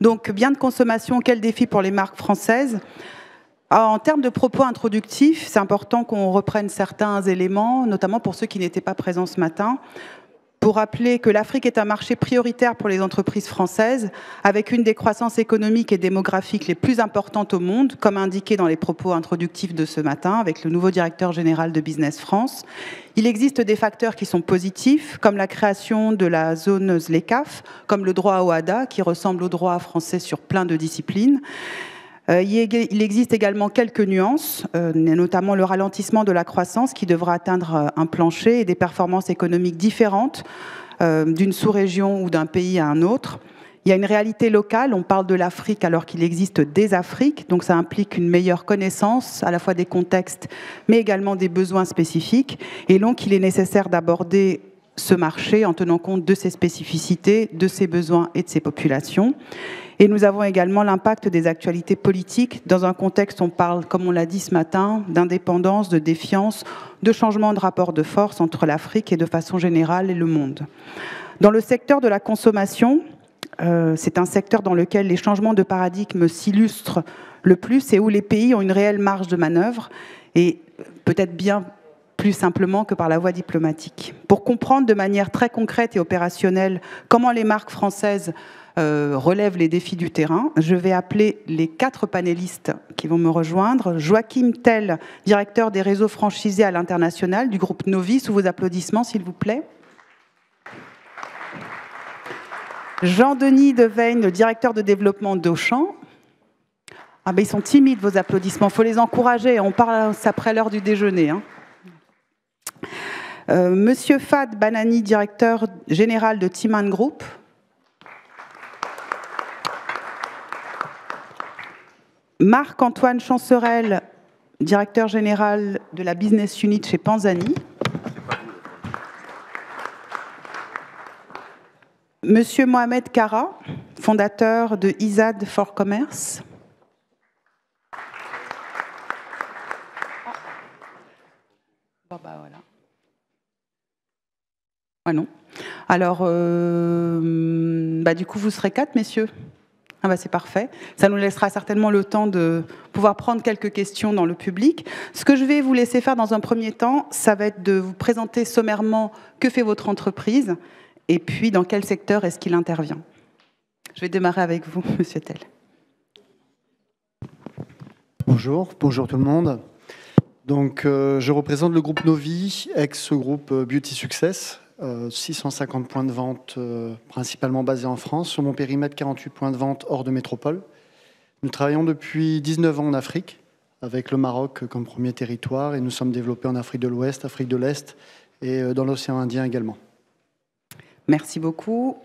Donc, bien de consommation, quel défi pour les marques françaises ah, en termes de propos introductifs, c'est important qu'on reprenne certains éléments, notamment pour ceux qui n'étaient pas présents ce matin pour rappeler que l'Afrique est un marché prioritaire pour les entreprises françaises, avec une des croissances économiques et démographiques les plus importantes au monde, comme indiqué dans les propos introductifs de ce matin avec le nouveau directeur général de Business France. Il existe des facteurs qui sont positifs, comme la création de la zone ZLECAF, comme le droit OADA, qui ressemble au droit français sur plein de disciplines. Euh, il existe également quelques nuances, euh, notamment le ralentissement de la croissance qui devra atteindre euh, un plancher et des performances économiques différentes d'une sous-région ou d'un pays à un autre. Il y a une réalité locale, on parle de l'Afrique alors qu'il existe des Afriques, donc ça implique une meilleure connaissance à la fois des contextes mais également des besoins spécifiques. Et donc il est nécessaire d'aborder ce marché en tenant compte de ses spécificités, de ses besoins et de ses populations. Et nous avons également l'impact des actualités politiques dans un contexte, on parle, comme on l'a dit ce matin, d'indépendance, de défiance, de changement de rapport de force entre l'Afrique et de façon générale et le monde. Dans le secteur de la consommation, euh, c'est un secteur dans lequel les changements de paradigme s'illustrent le plus et où les pays ont une réelle marge de manœuvre. Et euh, peut-être bien plus simplement que par la voie diplomatique. Pour comprendre de manière très concrète et opérationnelle comment les marques françaises euh, relèvent les défis du terrain, je vais appeler les quatre panélistes qui vont me rejoindre. Joachim Tell, directeur des réseaux franchisés à l'international du groupe Novi, sous vos applaudissements s'il vous plaît. Jean-Denis Deveigne, directeur de développement d'Auchan. Ah ben ils sont timides vos applaudissements, Il faut les encourager, on parle hein, après l'heure du déjeuner. Hein. Euh, Monsieur Fad Banani, directeur général de Timan Group. Marc-Antoine Chancerel, directeur général de la Business Unit chez Panzani. Monsieur Mohamed Kara, fondateur de ISAD for Commerce. Bah, voilà non. Alors, euh, bah, du coup, vous serez quatre, messieurs ah bah c'est parfait. Ça nous laissera certainement le temps de pouvoir prendre quelques questions dans le public. Ce que je vais vous laisser faire dans un premier temps, ça va être de vous présenter sommairement que fait votre entreprise et puis dans quel secteur est-ce qu'il intervient. Je vais démarrer avec vous, Monsieur Tell. Bonjour, bonjour tout le monde. Donc, euh, je représente le groupe Novi, ex-groupe euh, Beauty Success, 650 euh, points de vente euh, principalement basés en France. Sur mon périmètre, 48 points de vente hors de métropole. Nous travaillons depuis 19 ans en Afrique, avec le Maroc comme premier territoire, et nous sommes développés en Afrique de l'Ouest, Afrique de l'Est et euh, dans l'océan Indien également. Merci beaucoup.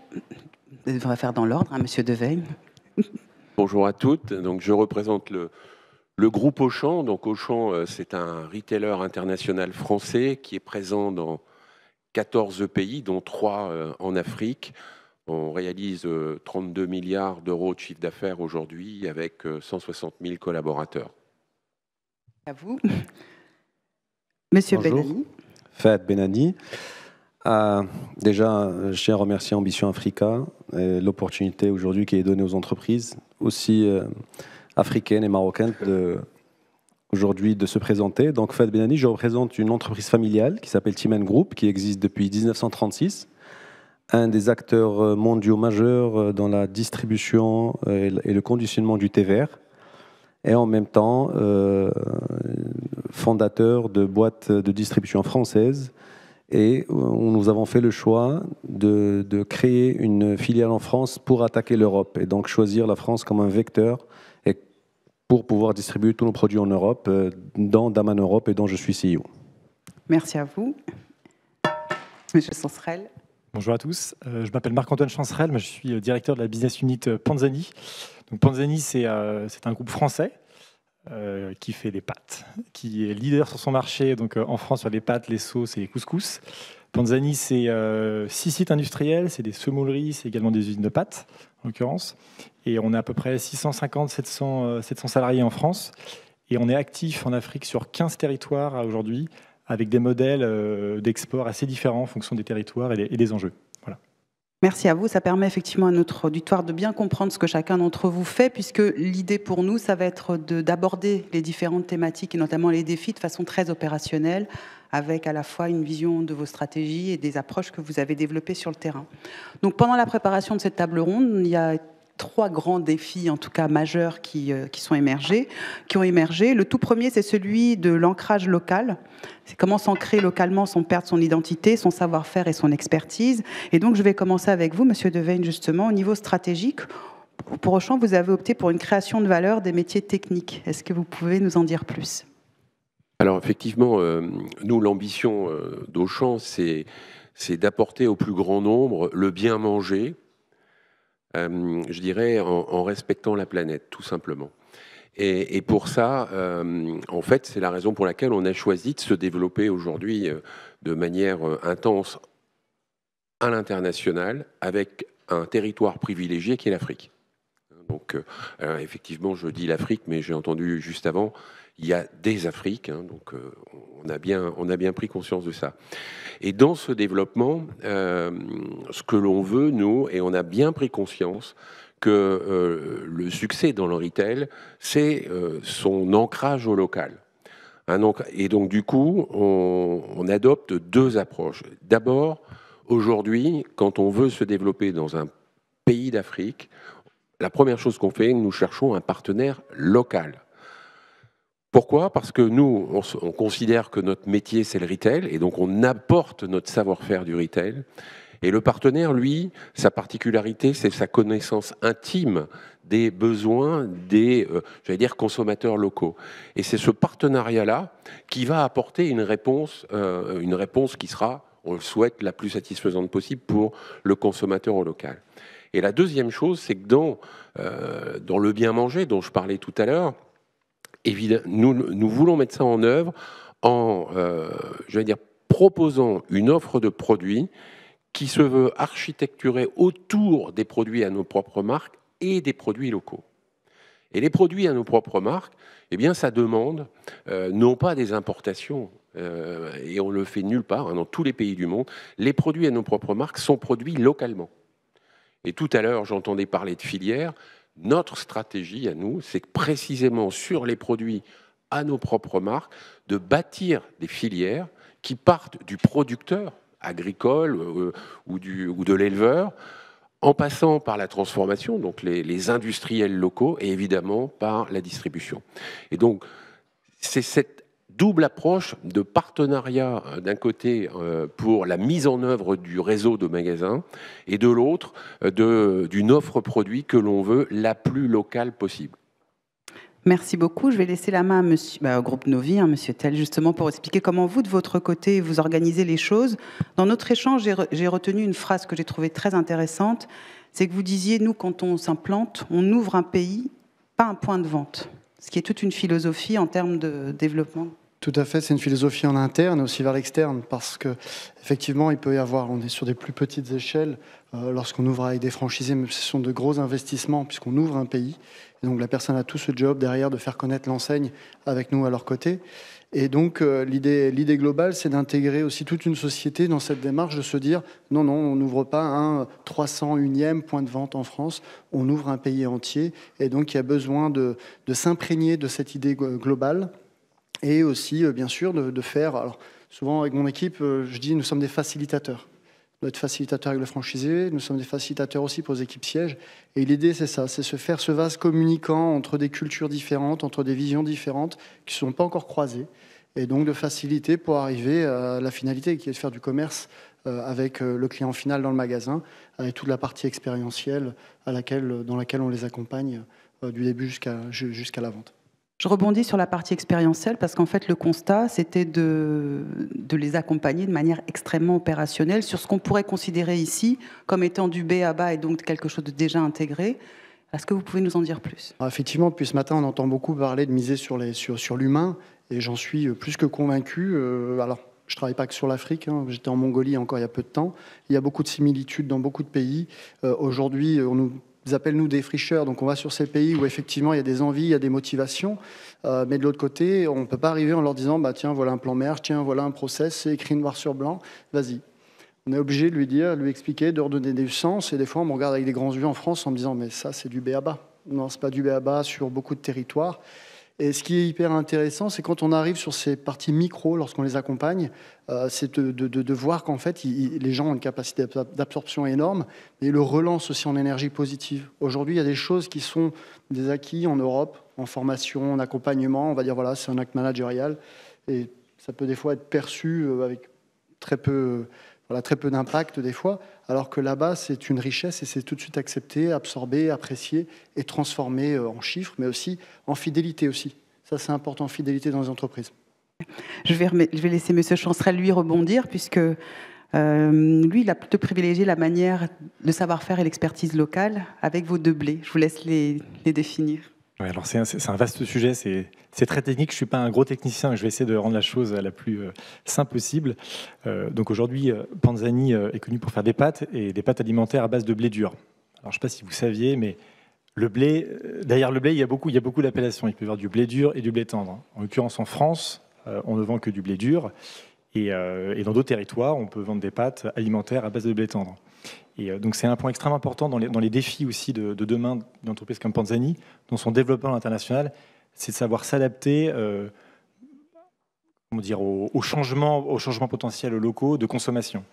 On va faire dans l'ordre, hein, Monsieur Deveille. Bonjour à toutes. Donc, je représente le, le groupe Auchan. Donc, Auchan, c'est un retailer international français qui est présent dans 14 pays, dont 3 euh, en Afrique. On réalise 32 euh, milliards d'euros de chiffre d'affaires aujourd'hui avec 160 euh, 000 collaborateurs. À vous. Monsieur Bonjour. Benani. Benadi. Benani. déjà, je tiens à remercier Ambition Africa et l'opportunité aujourd'hui qui est donnée aux entreprises, aussi africaines et marocaines, de aujourd'hui de se présenter. Donc Fad Benani, je représente une entreprise familiale qui s'appelle Timan Group, qui existe depuis 1936, un des acteurs euh, mondiaux majeurs euh, dans la distribution euh, et le conditionnement du thé vert, et en même temps fondateur de boîtes de distribution françaises. Et nous avons fait le choix de, de créer une filiale en France pour attaquer l'Europe, et donc choisir la France comme un vecteur pour pouvoir distribuer tous nos produits en Europe euh, dans Daman Europe et dont je suis CEO. Merci à vous. Monsieur Sancerel. Bonjour à tous. Euh, je m'appelle Marc-Antoine Chancerel, je suis euh, directeur de la business unit Panzani. Donc Panzani, c'est un groupe français qui fait des pâtes, qui est leader sur son marché, donc en France sur les pâtes, les sauces et les couscous. Tanzanie, c'est euh, six sites industriels, c'est des semouleries, c'est également des usines de pâtes, en l'occurrence. Et on a à peu près 650, 700, euh, salariés en France. Et on est actif en Afrique sur 15 territoires aujourd'hui, avec des modèles euh, d'export assez différents en fonction des territoires et des, et des enjeux. Merci à vous. Ça permet effectivement à notre auditoire de bien comprendre ce que chacun d'entre vous fait, puisque l'idée pour nous, ça va être d'aborder les différentes thématiques et notamment les défis de façon très opérationnelle, avec à la fois une vision de vos stratégies et des approches que vous avez développées sur le terrain. Donc pendant la préparation de cette table ronde, il y a trois grands défis, en tout cas majeurs, qui, euh, sont émergés, qui ont émergé. Le tout premier, c'est celui de l'ancrage local. C'est comment s'ancrer localement sans perdre son identité, son savoir-faire et son expertise. Et donc, je vais commencer avec vous, Monsieur Devaine, justement, au niveau stratégique. Pour Auchan, vous avez opté pour une création de valeur des métiers techniques. Est-ce que vous pouvez nous en dire plus alors effectivement, euh, nous, l'ambition euh, d'Auchan, c'est, d'apporter au plus grand nombre le bien manger, euh, je dirais, en, respectant la planète, tout simplement. et pour ça, en fait, c'est la raison pour laquelle on a choisi de se développer aujourd'hui de manière intense à l'international avec un territoire privilégié qui est l'Afrique. Donc, effectivement, je dis l'Afrique, mais j'ai entendu juste avant il y a des Afriques, hein, donc euh, on, a bien, on a bien pris conscience de ça. Et dans ce développement, euh, ce que l'on veut, nous, et on a bien pris conscience que euh, le succès dans le retail, c'est son ancrage au local. et donc du coup, on adopte deux approches. D'abord, aujourd'hui, quand on veut se développer dans un pays d'Afrique, la première chose qu'on fait, nous cherchons un partenaire local. Pourquoi Parce que nous, on, considère que notre métier, c'est le retail, et donc on apporte notre savoir-faire du retail. Et le partenaire, lui, sa particularité, c'est sa connaissance intime des besoins des, euh, dire, consommateurs locaux. Et c'est ce partenariat-là qui va apporter une réponse, euh, une réponse qui sera, on le souhaite, la plus satisfaisante possible pour le consommateur au local. Et la deuxième chose, c'est que dans, euh, dans le bien manger dont je parlais tout à l'heure, nous, voulons mettre ça en œuvre en, euh, je dire, proposant une offre de produits qui se veut architecturée autour des produits à nos propres marques et des produits locaux. Et les produits à nos propres marques, eh bien, ça demande euh, non pas des importations, euh, et on le fait nulle part, hein, dans tous les pays du monde, les produits à nos propres marques sont produits localement. Et tout à l'heure, j'entendais parler de filières notre stratégie à nous, c'est précisément sur les produits à nos propres marques, de bâtir des filières qui partent du producteur agricole euh, ou, du, ou de l'éleveur, en passant par la transformation, donc les, les, industriels locaux, et évidemment par la distribution. Et donc, c'est cette double approche de partenariat euh, d'un côté euh, pour la mise en œuvre du réseau de magasins et de l'autre euh, d'une offre produit que l'on veut la plus locale possible. Merci beaucoup. Je vais laisser la main monsieur, bah, au groupe Novi, M. Hein, monsieur Tel, justement, pour expliquer comment vous, de votre côté, vous organisez les choses. Dans notre échange, j'ai retenu une phrase que j'ai trouvée très intéressante. C'est que vous disiez, nous, quand on s'implante, on ouvre un pays, pas un point de vente. Ce qui est toute une philosophie en termes de développement tout à fait, c'est une philosophie en interne et aussi vers l'externe, parce que effectivement, il peut y avoir, on est sur des plus petites échelles, euh, lorsqu'on ouvre avec des franchisés, mais ce sont de gros investissements, puisqu'on ouvre un pays. Et donc la personne a tout ce job derrière de faire connaître l'enseigne avec nous à leur côté. Et donc euh, l'idée, globale, c'est d'intégrer aussi toute une société dans cette démarche, de se dire, non, non, on n'ouvre pas un 301e point de vente en France, on ouvre un pays entier. Et donc il y a besoin de s'imprégner de cette idée globale et aussi, euh, bien sûr, de, faire. Alors, souvent, avec mon équipe, euh, je dis nous sommes des facilitateurs. On être facilitateur avec le franchisé, nous sommes des facilitateurs aussi pour les équipes sièges. Et l'idée, c'est ça c'est se faire ce vase communicant entre des cultures différentes, entre des visions différentes qui ne sont pas encore croisées. Et donc, de faciliter pour arriver à la finalité qui est de faire du commerce euh, avec le client final dans le magasin, avec toute la partie expérientielle à laquelle, dans laquelle on les accompagne du début jusqu'à la vente. Je rebondis sur la partie expérientielle parce qu'en fait, le constat, c'était de, les accompagner de manière extrêmement opérationnelle sur ce qu'on pourrait considérer ici comme étant du B à bas et donc quelque chose de déjà intégré. Est-ce que vous pouvez nous en dire plus ah, Effectivement, depuis ce matin, on entend beaucoup parler de miser sur l'humain et j'en suis euh, plus que convaincu. Euh, alors, je ne travaille pas que sur l'Afrique, hein. j'étais en Mongolie encore il y a peu de temps. Il y a beaucoup de similitudes dans beaucoup de pays. Euh, aujourd'hui, on nous ils appellent nous des fricheurs. Donc on va sur ces pays où effectivement il y a des envies, il y a des motivations. Euh, mais de l'autre côté, on ne peut pas arriver en leur disant bah, tiens, voilà un plan mère, tiens, voilà un process, c'est écrit noir sur blanc, vas-y. On est obligé de lui dire, de lui expliquer, de redonner du sens. Et des fois, on me regarde avec des grands yeux en France en me disant mais ça, c'est du béaba. Non, ce n'est pas du béaba sur beaucoup de territoires. Et ce qui est hyper intéressant, c'est quand on arrive sur ces parties micro, lorsqu'on les accompagne, euh, c'est de, voir qu'en fait, les gens ont une capacité d'absorption énorme, et le relance aussi en énergie positive. Aujourd'hui, il y a des choses qui sont des acquis en Europe, en formation, en accompagnement. On va dire, voilà, c'est un acte managérial. Et ça peut des fois être perçu euh, avec très peu très peu d'impact des fois, alors que là-bas, c'est une richesse et c'est tout de suite accepté, absorbé, apprécié et transformé euh, en chiffres, mais aussi en fidélité aussi. Ça, c'est important, fidélité dans les entreprises. Je vais, laisser M. Chancerel lui rebondir, puisque euh, lui, il a plutôt privilégié la manière, de savoir-faire et l'expertise locale avec vos deux blés. Je vous laisse les définir alors c'est un, vaste sujet, c'est très technique. Je ne suis pas un gros technicien, je vais essayer de rendre la chose la plus euh, simple possible. Euh, donc aujourd'hui, euh, Panzani est connu pour faire des pâtes et des pâtes alimentaires à base de blé dur. je ne sais pas si vous saviez, mais le blé, derrière le blé, il y a beaucoup, il y a beaucoup d'appellations. Il peut y avoir du blé dur et du blé tendre. En l'occurrence, en France, on ne vend que du blé dur, et dans d'autres territoires, on peut vendre des pâtes alimentaires à base de blé tendre. Et euh, donc c'est un point extrêmement important dans les, défis aussi de, demain d'une entreprise comme Panzani, dans son développement international, c'est de savoir s'adapter euh, dire, aux, changement, changements, aux changements potentiels locaux de consommation.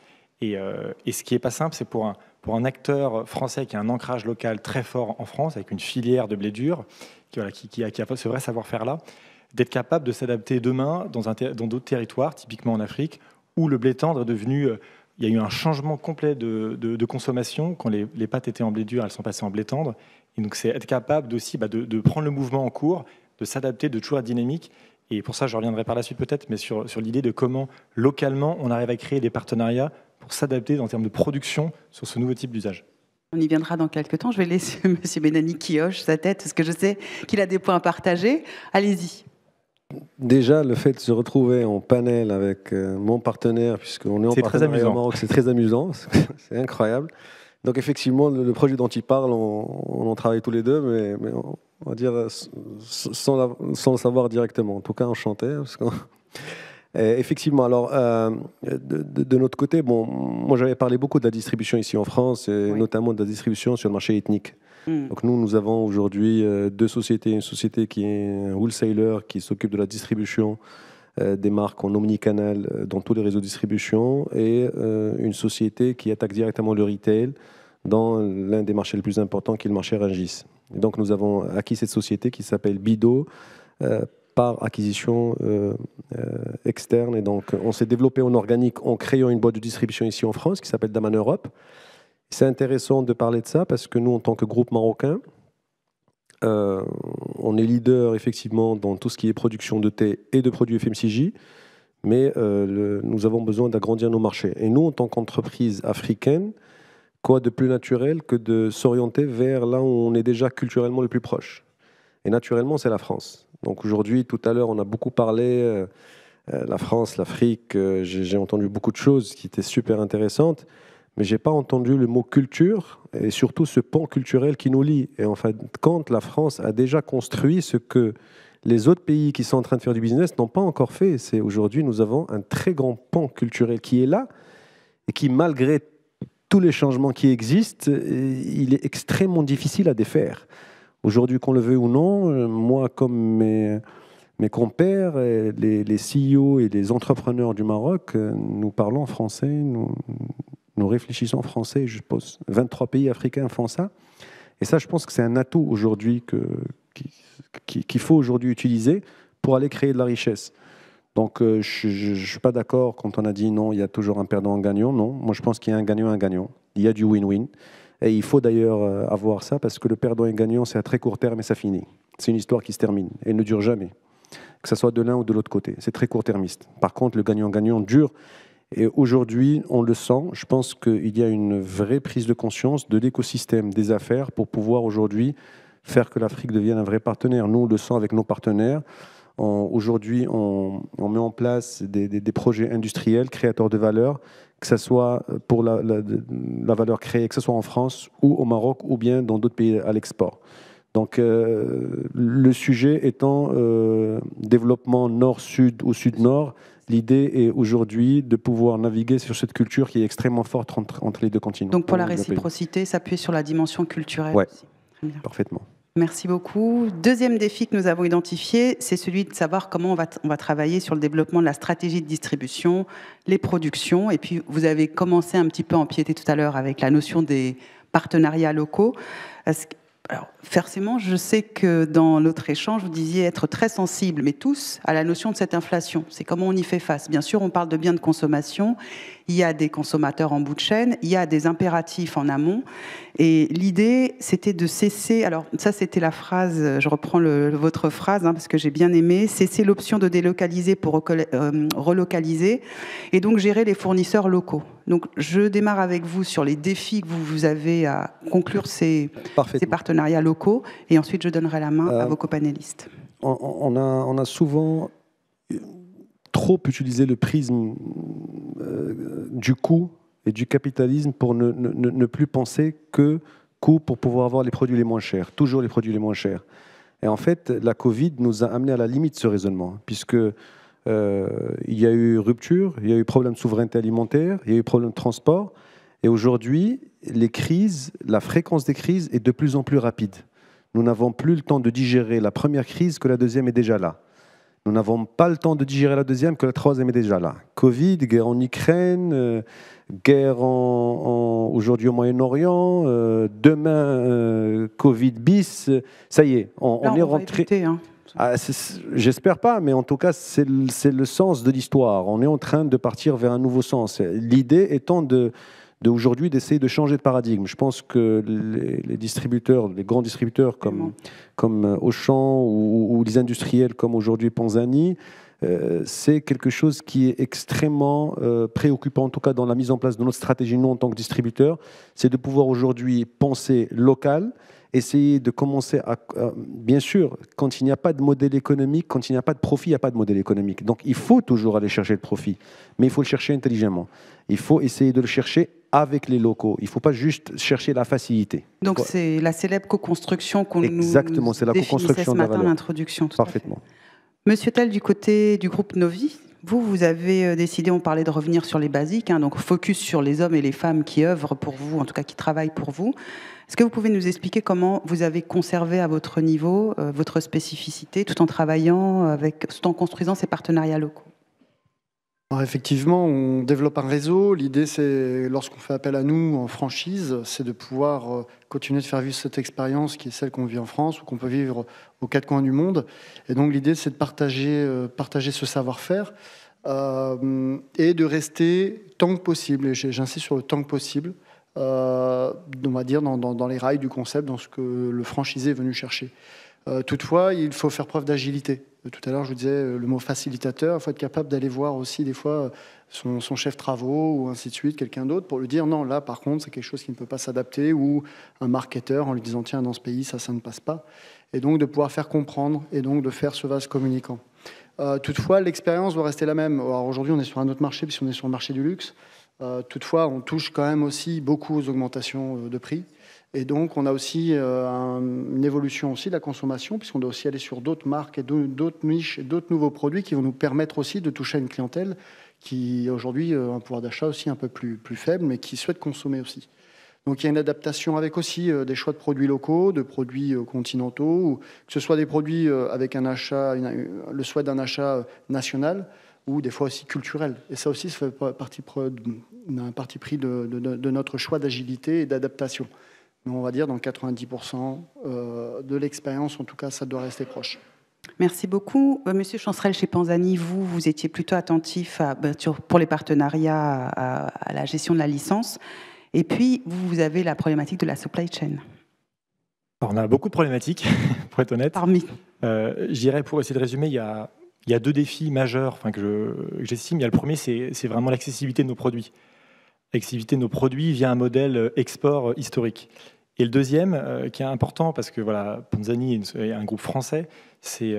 Et, euh, ce qui n'est pas simple, c'est pour un, pour un acteur français qui a un ancrage local très fort en France, avec une filière de blé dur, qui, a, qui a ce vrai savoir-faire là, d'être capable de s'adapter demain dans, d'autres territoires, typiquement en Afrique, où le blé tendre est devenu il y a eu un changement complet de, consommation. Quand les, les, pâtes étaient en blé dur, elles sont passées en blé tendre. Et donc, c'est être capable aussi bah, de, prendre le mouvement en cours, de s'adapter, de toujours être dynamique. Et pour ça, je reviendrai par la suite peut-être, mais sur, sur l'idée de comment localement on arrive à créer des partenariats pour s'adapter en termes de production sur ce nouveau type d'usage. On y viendra dans quelques temps. Je vais laisser M. Benani qui hoche sa tête, parce que je sais qu'il a des points à partager. Allez-y déjà, le fait de se retrouver en panel avec euh, mon partenaire, puisqu'on est en partenariat au Maroc, c'est très amusant, c'est incroyable. Donc effectivement, le, projet dont il parle, on, en travaille tous les deux, mais, on, va dire sans, le savoir directement. En tout cas, enchanté. Parce effectivement, alors euh, de, notre côté, bon, moi j'avais parlé beaucoup de la distribution ici en France, et notamment de la distribution sur le marché ethnique. Mm. Donc nous, nous avons aujourd'hui euh, deux sociétés. Une société qui est un wholesaler, qui s'occupe de la distribution euh, des marques en omnicanal euh, dans tous les réseaux de distribution, et une société qui attaque directement le retail dans l'un des marchés les plus importants, qui est le marché Rangis. donc nous avons acquis cette société qui s'appelle Bido par acquisition externe. Et donc, on s'est développé en organique en créant une boîte de distribution ici en France qui s'appelle Daman Europe. C'est intéressant de parler de ça parce que nous, en tant que groupe marocain, euh, on est leader effectivement dans tout ce qui est production de thé et de produits FMCJ, mais euh, nous avons besoin d'agrandir nos marchés. Et nous, en tant qu'entreprise africaine, quoi de plus naturel que de s'orienter vers là où on est déjà culturellement le plus proche Et naturellement, c'est la France. Donc aujourd'hui, tout à l'heure, on a beaucoup parlé, de euh, la France, l'Afrique, j'ai entendu beaucoup de choses qui étaient super intéressantes mais je n'ai pas entendu le mot culture et surtout ce pont culturel qui nous lie. Et en fait, quand la France a déjà construit ce que les autres pays qui sont en train de faire du business n'ont pas encore fait. C'est aujourd'hui, nous avons un très grand pont culturel qui est là et qui, malgré tous les changements qui existent, euh, il est extrêmement difficile à défaire. Aujourd'hui, qu'on le veuille ou non, euh, moi, comme mes, mes compères, euh, les, les e et les entrepreneurs du Maroc, nous parlons français, nous, nous réfléchissons français, je pense. 23 pays africains font ça. Et ça, je pense que c'est un atout aujourd'hui qu'il faut aujourd'hui utiliser pour aller créer de la richesse. Donc, euh, je ne suis pas d'accord quand on a dit non, il y a toujours un perdant, un gagnant. Non, moi je pense qu'il y a un gagnant, un gagnant. Il y a du win-win. Et il faut d'ailleurs euh, avoir ça parce que le perdant et le gagnant, c'est à très court terme et ça finit. C'est une histoire qui se termine et ne dure jamais, que ce soit de l'un ou de l'autre côté. C'est très court-termiste. Par contre, le gagnant-gagnant dure et aujourd'hui, on le sent. Je pense qu'il y a une vraie prise de conscience de l'écosystème des affaires pour pouvoir aujourd'hui faire que l'Afrique devienne un vrai partenaire. Nous, on le sent avec nos partenaires. Aujourd'hui, on, met en place des, projets industriels créateurs de valeur, que ce soit pour la, valeur créée, que ce soit en France ou au Maroc ou bien dans d'autres pays à l'export. Donc, euh, le sujet étant euh, développement nord-sud ou sud-nord, L'idée est aujourd'hui de pouvoir naviguer sur cette culture qui est extrêmement forte entre, les deux continents. Donc pour la réciprocité, s'appuyer sur la dimension culturelle. Oui, parfaitement. Merci beaucoup. Deuxième défi que nous avons identifié, c'est celui de savoir comment on va, on va, travailler sur le développement de la stratégie de distribution, les productions. Et puis, vous avez commencé un petit peu à empiéter tout à l'heure avec la notion des partenariats locaux. Alors, forcément, je sais que dans notre échange, vous disiez être très sensible, mais tous, à la notion de cette inflation. C'est comment on y fait face. Bien sûr, on parle de biens de consommation, il y a des consommateurs en bout de chaîne, il y a des impératifs en amont. Et l'idée, c'était de cesser, alors ça c'était la phrase, je reprends votre phrase, hein, parce que j'ai bien aimé, cesser l'option de délocaliser pour euh, relocaliser, et donc gérer les fournisseurs locaux. Donc je démarre avec vous sur les défis que vous, avez à conclure ces partenariats locaux et ensuite, je donnerai la main à euh, vos copanélistes. On, a, souvent euh, trop utilisé le prisme euh, du coût et du capitalisme pour ne, plus penser que coût pour pouvoir avoir les produits les moins chers, toujours les produits les moins chers. Et en fait, la Covid nous a amené à la limite de ce raisonnement, hein, puisque il y a eu rupture, il y a eu problème de souveraineté alimentaire, il y a eu problème de transport, et aujourd'hui, les crises, la fréquence des crises est de plus en plus rapide. Nous n'avons plus le temps de digérer la première crise que la deuxième est déjà là. Nous n'avons pas le temps de digérer la deuxième que la troisième est déjà là. Covid, guerre en Ukraine, euh, guerre en, aujourd'hui au Moyen-Orient, euh, demain euh, Covid bis. Ça y est, on, est rentré. Hein. Ah, j'espère pas, mais en tout cas, c'est le sens de l'histoire. On est en train de partir vers un nouveau sens. L'idée étant de, d'aujourd'hui d'essayer de changer de paradigme. Je pense que les, distributeurs, les grands distributeurs comme, comme euh, Auchan ou, les industriels comme aujourd'hui Panzani, euh, c'est quelque chose qui est extrêmement euh, préoccupant, en tout cas dans la mise en place de notre stratégie, nous en tant que distributeur, c'est de pouvoir aujourd'hui penser local, essayer de commencer à. Euh, bien sûr, quand il n'y a pas de modèle économique, quand il n'y a pas de profit, il n'y a pas de modèle économique. Donc il faut toujours aller chercher le profit, mais il faut le chercher intelligemment. Il faut essayer de le chercher avec les locaux. Il ne faut pas juste chercher la facilité. Donc c'est la célèbre co-construction qu'on nous Exactement, c'est la co-construction ce matin l'introduction. Parfaitement. Monsieur Tel du côté du groupe Novi, vous, vous avez euh, décidé, on parlait de revenir sur les basiques, hein, donc focus sur les hommes et les femmes qui œuvrent pour vous, en tout cas qui travaillent pour vous. Est-ce que vous pouvez nous expliquer comment vous avez conservé à votre niveau euh, votre spécificité tout en travaillant avec, tout en construisant ces partenariats locaux effectivement, on développe un réseau. L'idée, c'est lorsqu'on fait appel à nous en franchise, c'est de pouvoir euh, continuer de faire vivre cette expérience qui est celle qu'on vit en France ou qu'on peut vivre aux quatre coins du monde. Et donc l'idée, c'est de partager, euh, ce savoir-faire euh, et de rester tant que possible. Et j'insiste sur le tant que possible. on va dans, les rails du concept, dans ce que le franchisé est venu chercher. Euh, toutefois, il faut faire preuve d'agilité. Euh, tout à l'heure, je vous disais euh, le mot facilitateur. Il faut être capable d'aller voir aussi des fois son, son, chef travaux ou ainsi de suite, quelqu'un d'autre, pour lui dire non, là par contre, c'est quelque chose qui ne peut pas s'adapter, ou un marketeur en lui disant tiens, dans ce pays, ça, ça ne passe pas. Et donc de pouvoir faire comprendre et donc de faire ce vase communicant. toutefois, l'expérience doit rester la même. Alors aujourd'hui, on est sur un autre marché, puisqu'on est sur le marché du luxe. toutefois, on touche quand même aussi beaucoup aux augmentations de prix. Et donc, on a aussi euh, une évolution aussi de la consommation, puisqu'on doit aussi aller sur d'autres marques et d'autres niches et d'autres nouveaux produits qui vont nous permettre aussi de toucher à une clientèle qui, aujourd'hui, a euh, un pouvoir d'achat aussi un peu plus, plus faible, mais qui souhaite consommer aussi. Donc il y a une adaptation avec aussi euh, des choix de produits locaux, de produits continentaux, que ce soit des produits avec un achat, le souhait d'un achat national ou des fois aussi culturel. Et ça aussi, ça fait partie d'un parti pris de notre choix d'agilité et d'adaptation mais on va dire dans 90% euh, de l'expérience, en tout cas, ça doit rester proche. Merci beaucoup. Euh, Monsieur Chancerel, chez Panzani, vous, vous étiez plutôt attentif bah, pour les partenariats à, la gestion de la licence. Et puis, vous avez la problématique de la supply chain. on a beaucoup de problématiques, pour être honnête. Parmi euh, pour essayer de résumer, il y a, deux défis majeurs que j'estime. il y a le premier, c'est vraiment l'accessibilité de nos produits. Exhibiter nos produits via un modèle euh, export euh, historique. Et le deuxième, euh, qui est important, parce que voilà, Ponzani est, un groupe français, c'est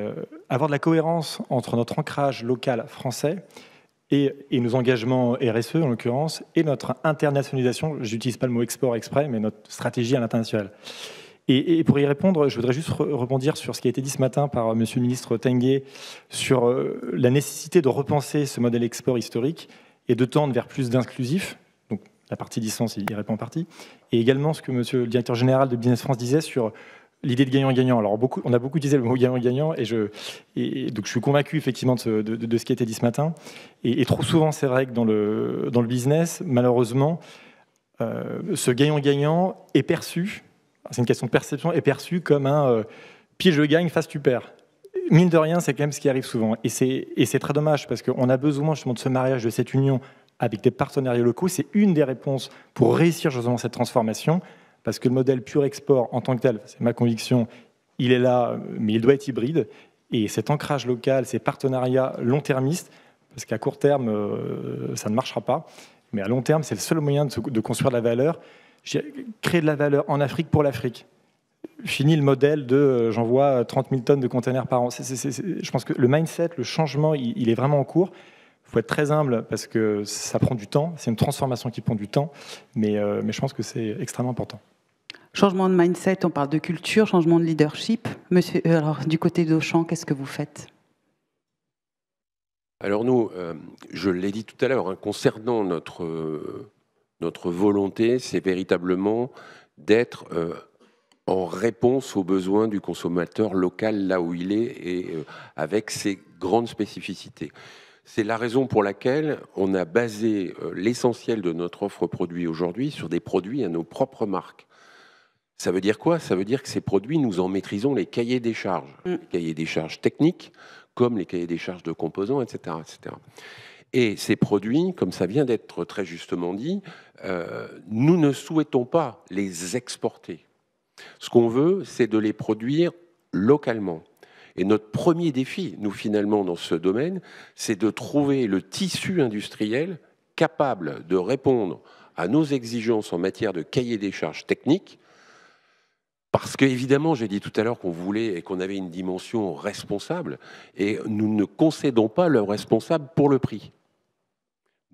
avoir de la cohérence entre notre ancrage local français et, nos engagements RSE, en l'occurrence, et notre internationalisation. Je n'utilise pas le mot export exprès, mais notre stratégie à l'international. Et, pour y répondre, je voudrais juste rebondir sur ce qui a été dit ce matin par M. le ministre Tengue sur la nécessité de repenser ce modèle export historique et de tendre vers plus d'inclusif, la partie distance, y répond en partie, et également ce que monsieur le directeur général de Business France disait sur l'idée de gagnant-gagnant. Alors, on a beaucoup utilisé le mot gagnant-gagnant, et, je, donc je suis convaincu effectivement de ce, qui a été dit ce matin. Et, trop souvent, c'est vrai que dans le, business, malheureusement, euh, ce gagnant-gagnant est perçu, c'est une question de perception, est perçu comme un euh, je gagne, face tu perds. Mine de rien, c'est quand même ce qui arrive souvent. Et c'est très dommage, parce qu'on a besoin justement de ce mariage, de cette union avec des partenariats locaux, c'est une des réponses pour réussir justement cette transformation, parce que le modèle pur export en tant que tel, c'est ma conviction, il est là, mais il doit être hybride. Et cet ancrage local, ces partenariats long-termistes, parce qu'à court terme, euh, ça ne marchera pas, mais à long terme, c'est le seul moyen de, construire de la valeur. Créer de la valeur en Afrique pour l'Afrique. Fini le modèle de euh, j'envoie 30 000 tonnes de containers par an. je pense que le mindset, le changement, il est vraiment en cours faut être très humble parce que ça prend du temps, c'est une transformation qui prend du temps, mais, euh, mais je pense que c'est extrêmement important. Changement de mindset, on parle de culture, changement de leadership. Monsieur, euh, alors du côté d'Auchan, qu'est-ce que vous faites Alors nous, euh, je l'ai dit tout à l'heure, hein, concernant notre, notre volonté, c'est véritablement d'être en réponse aux besoins du consommateur local là où il est et avec ses grandes spécificités. C'est la raison pour laquelle on a basé euh, l'essentiel de notre offre produit aujourd'hui sur des produits à nos propres marques. Ça veut dire quoi Ça veut dire que ces produits, nous en maîtrisons les cahiers des charges, mm. les cahiers des charges techniques, comme les cahiers des charges de composants, etc. etc. Et ces produits, comme ça vient d'être très justement dit, euh, nous ne souhaitons pas les exporter. Ce qu'on veut, c'est de les produire localement. Et notre premier défi, nous finalement, dans ce domaine, c'est de trouver le tissu industriel capable de répondre à nos exigences en matière de cahier des charges techniques. Parce que, évidemment, j'ai dit tout à l'heure qu'on voulait et qu'on avait une dimension responsable, et nous ne concédons pas le responsable pour le prix.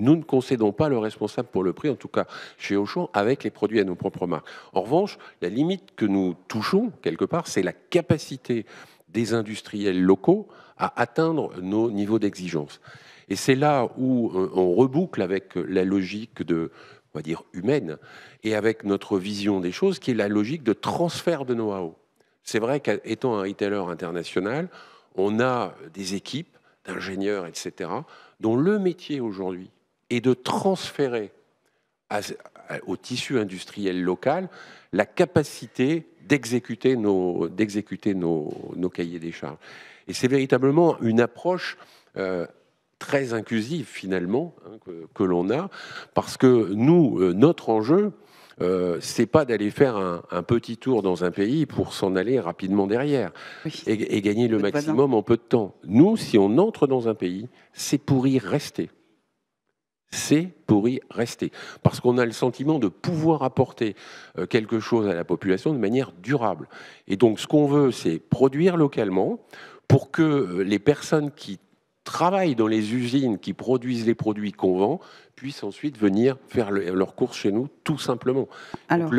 Nous ne concédons pas le responsable pour le prix, en tout cas chez Auchan, avec les produits à nos propres marques. En revanche, la limite que nous touchons, quelque part, c'est la capacité des industriels locaux à atteindre nos niveaux d'exigence. Et c'est là où euh, on reboucle avec la logique de, on va dire, humaine et avec notre vision des choses qui est la logique de transfert de know-how. C'est vrai qu'étant un retailer international, on a des équipes d'ingénieurs, etc., dont le métier aujourd'hui est de transférer au tissu industriel local la capacité d'exécuter nos, d'exécuter nos, cahiers des charges. Et c'est véritablement une approche euh, très inclusive finalement hein, que, l'on a, parce que nous, euh, notre enjeu, euh, c'est pas d'aller faire un, petit tour dans un pays pour s'en aller rapidement derrière et, gagner le maximum en peu de temps. Nous, si on entre dans un pays, c'est pour y rester c'est pour y rester. Parce qu'on a le sentiment de pouvoir apporter euh, quelque chose à la population de manière durable. Et donc ce qu'on veut, c'est produire localement pour que euh, les personnes qui travaillent dans les usines qui produisent les produits qu'on vend puissent ensuite venir faire leur leurs courses chez nous, tout simplement. Alors,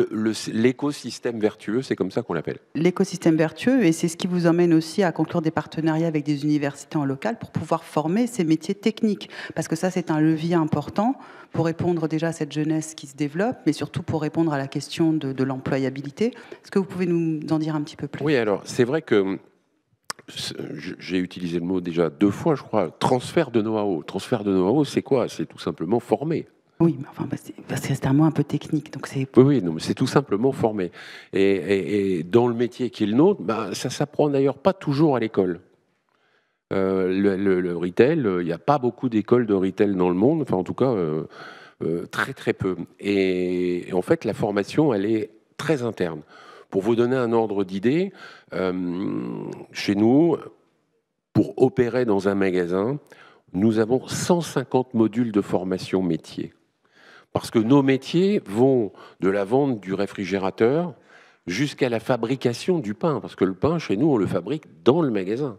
l'écosystème vertueux, c'est comme ça qu'on l'appelle. L'écosystème vertueux, et c'est ce qui vous emmène aussi à conclure des partenariats avec des universités en local pour pouvoir former ces métiers techniques, parce que ça, c'est un levier important pour répondre déjà à cette jeunesse qui se développe, mais surtout pour répondre à la question de, de l'employabilité. Est-ce que vous pouvez nous en dire un petit peu plus Oui, alors c'est vrai que j'ai utilisé le mot déjà deux fois, je crois, transfert de know-how. Transfert de know-how, c'est quoi C'est tout simplement former. Oui, mais enfin, bah, c'est un bah, mot un peu technique. Donc oui, oui, non, mais c'est tout simplement former. Et, dans le métier qui est le nôtre, bah, ça s'apprend d'ailleurs pas toujours à l'école. Euh, le, retail, euh, il n'y a pas beaucoup d'écoles de retail dans le monde, enfin en tout cas euh, très très peu. et en fait, la formation, elle est très interne. Pour vous donner un ordre d'idée, euh, chez nous, pour opérer dans un magasin, nous avons 150 modules de formation métier. Parce que nos métiers vont de la vente du réfrigérateur jusqu'à la fabrication du pain. Parce que le pain, chez nous, on le fabrique dans le magasin.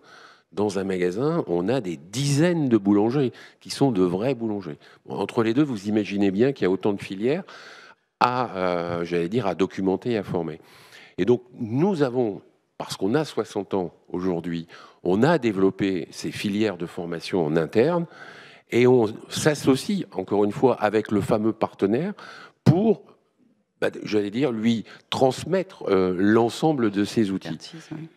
Dans un magasin, on a des dizaines de boulangers qui sont de vrais boulangers. entre les deux, vous imaginez bien qu'il y a autant de filières à, euh, j'allais dire, à documenter et à former. Et donc, nous avons, parce qu'on a 60 ans aujourd'hui, on a développé ces filières de formation en interne et on s'associe, encore une fois, avec le fameux partenaire pour, bah, j'allais dire, lui transmettre euh, l'ensemble de ses outils.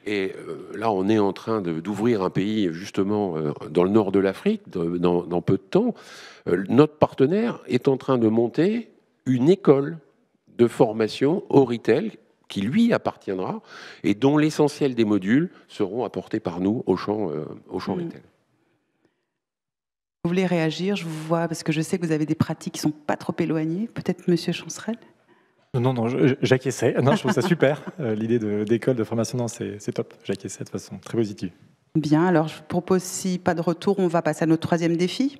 Et euh, là, on est en train d'ouvrir un pays, justement, euh, dans le nord de l'Afrique, dans, dans, peu de temps. notre partenaire est en train de monter une école de formation au retail qui lui appartiendra et dont l'essentiel des modules seront apportés par nous au champ, euh, au champ mm. Vous voulez réagir Je vous vois parce que je sais que vous avez des pratiques qui ne sont pas trop éloignées. Peut-être Monsieur Chancerelle non, non, j'acquiesçais. Non, je trouve ça super. Euh, l'idée d'école, de, formation, c'est top. J'acquiesçais de façon très positive. Bien, alors je propose, si pas de retour, on va passer à notre troisième défi.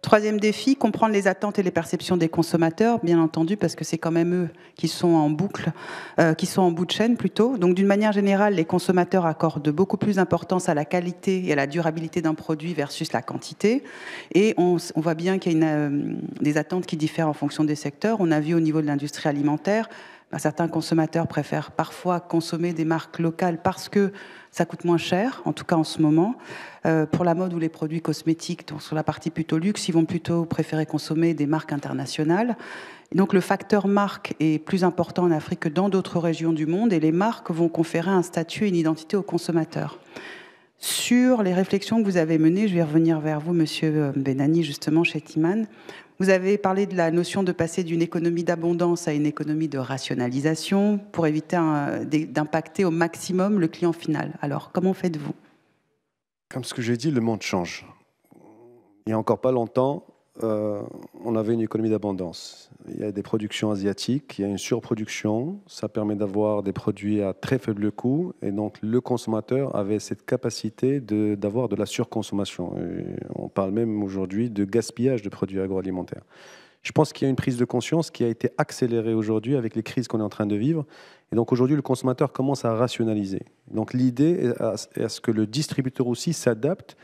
Troisième défi, comprendre les attentes et les perceptions des consommateurs, bien entendu, parce que c'est quand même eux qui sont en boucle, euh, qui sont en bout de chaîne plutôt. Donc d'une manière générale, les consommateurs accordent beaucoup plus d'importance à la qualité et à la durabilité d'un produit versus la quantité. Et on, voit bien qu'il y a euh, des attentes qui diffèrent en fonction des secteurs. On a vu au niveau de l'industrie alimentaire certains consommateurs préfèrent parfois consommer des marques locales parce que ça coûte moins cher, en tout cas en ce moment. Euh, pour la mode ou les produits cosmétiques, donc sur la partie plutôt luxe, ils vont plutôt préférer consommer des marques internationales. donc le facteur marque est plus important en Afrique que dans d'autres régions du monde et les marques vont conférer un statut et une identité aux consommateurs. Sur les réflexions que vous avez menées, je vais revenir vers vous, Monsieur euh, Benani, justement chez Timan. Vous avez parlé de la notion de passer d'une économie d'abondance à une économie de rationalisation pour éviter d'impacter au maximum le client final. Alors, comment faites-vous Comme ce que j'ai dit, le monde change. Il n'y a encore pas longtemps, euh, on avait une économie d'abondance. Il y a des productions asiatiques, il y a une surproduction, ça permet d'avoir des produits à très faible coût, et donc le consommateur avait cette capacité d'avoir de, la surconsommation. on parle même aujourd'hui de gaspillage de produits agroalimentaires. Je pense qu'il y a une prise de conscience qui a été accélérée aujourd'hui avec les crises qu'on est en train de vivre. Et donc aujourd'hui, le consommateur commence à rationaliser. Donc l'idée est à ce que le distributeur aussi s'adapte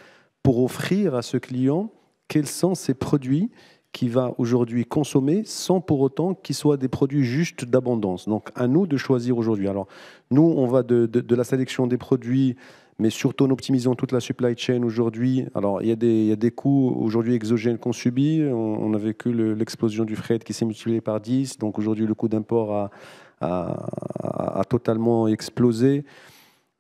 pour offrir à ce client quels sont ces produits qui va aujourd'hui consommer sans pour autant qu'ils soient des produits juste d'abondance. Donc à nous de choisir aujourd'hui. Alors nous, on va de, la sélection des produits, mais surtout en optimisant toute la supply chain aujourd'hui. Alors il y, a des, coûts aujourd'hui exogènes qu'on subit. On, a vécu l'explosion du fret qui s'est multipliée par 10. Donc aujourd'hui, le coût d'import a, totalement explosé.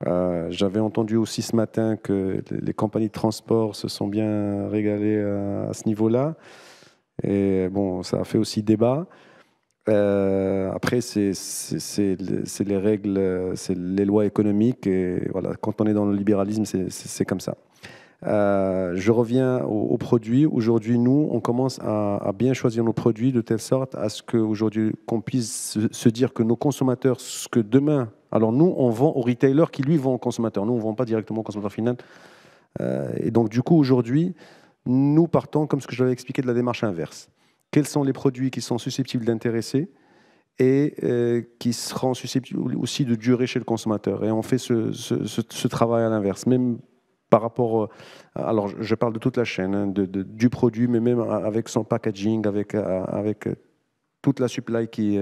Euh, j'avais entendu aussi ce matin que les compagnies de transport se sont bien régalées à, ce niveau-là. Et bon, ça a fait aussi débat. Euh, après, c'est les règles, c'est les lois économiques. Et voilà, quand on est dans le libéralisme, c'est comme ça. Euh, je reviens aux, produits. Aujourd'hui, nous, on commence à, bien choisir nos produits de telle sorte à ce qu'aujourd'hui, qu'on puisse se dire que nos consommateurs, ce que demain alors nous, on vend aux retailers qui lui vont au consommateur. Nous, on ne vend pas directement au consommateur final. Euh, et donc du coup, aujourd'hui, nous partons, comme ce que je l'avais expliqué, de la démarche inverse. Quels sont les produits qui sont susceptibles d'intéresser et euh, qui seront susceptibles aussi de durer chez le consommateur. Et on fait ce, travail à l'inverse, même par rapport. Euh, alors, je parle de toute la chaîne, hein, du produit, mais même avec son packaging, avec, avec toute la supply qui,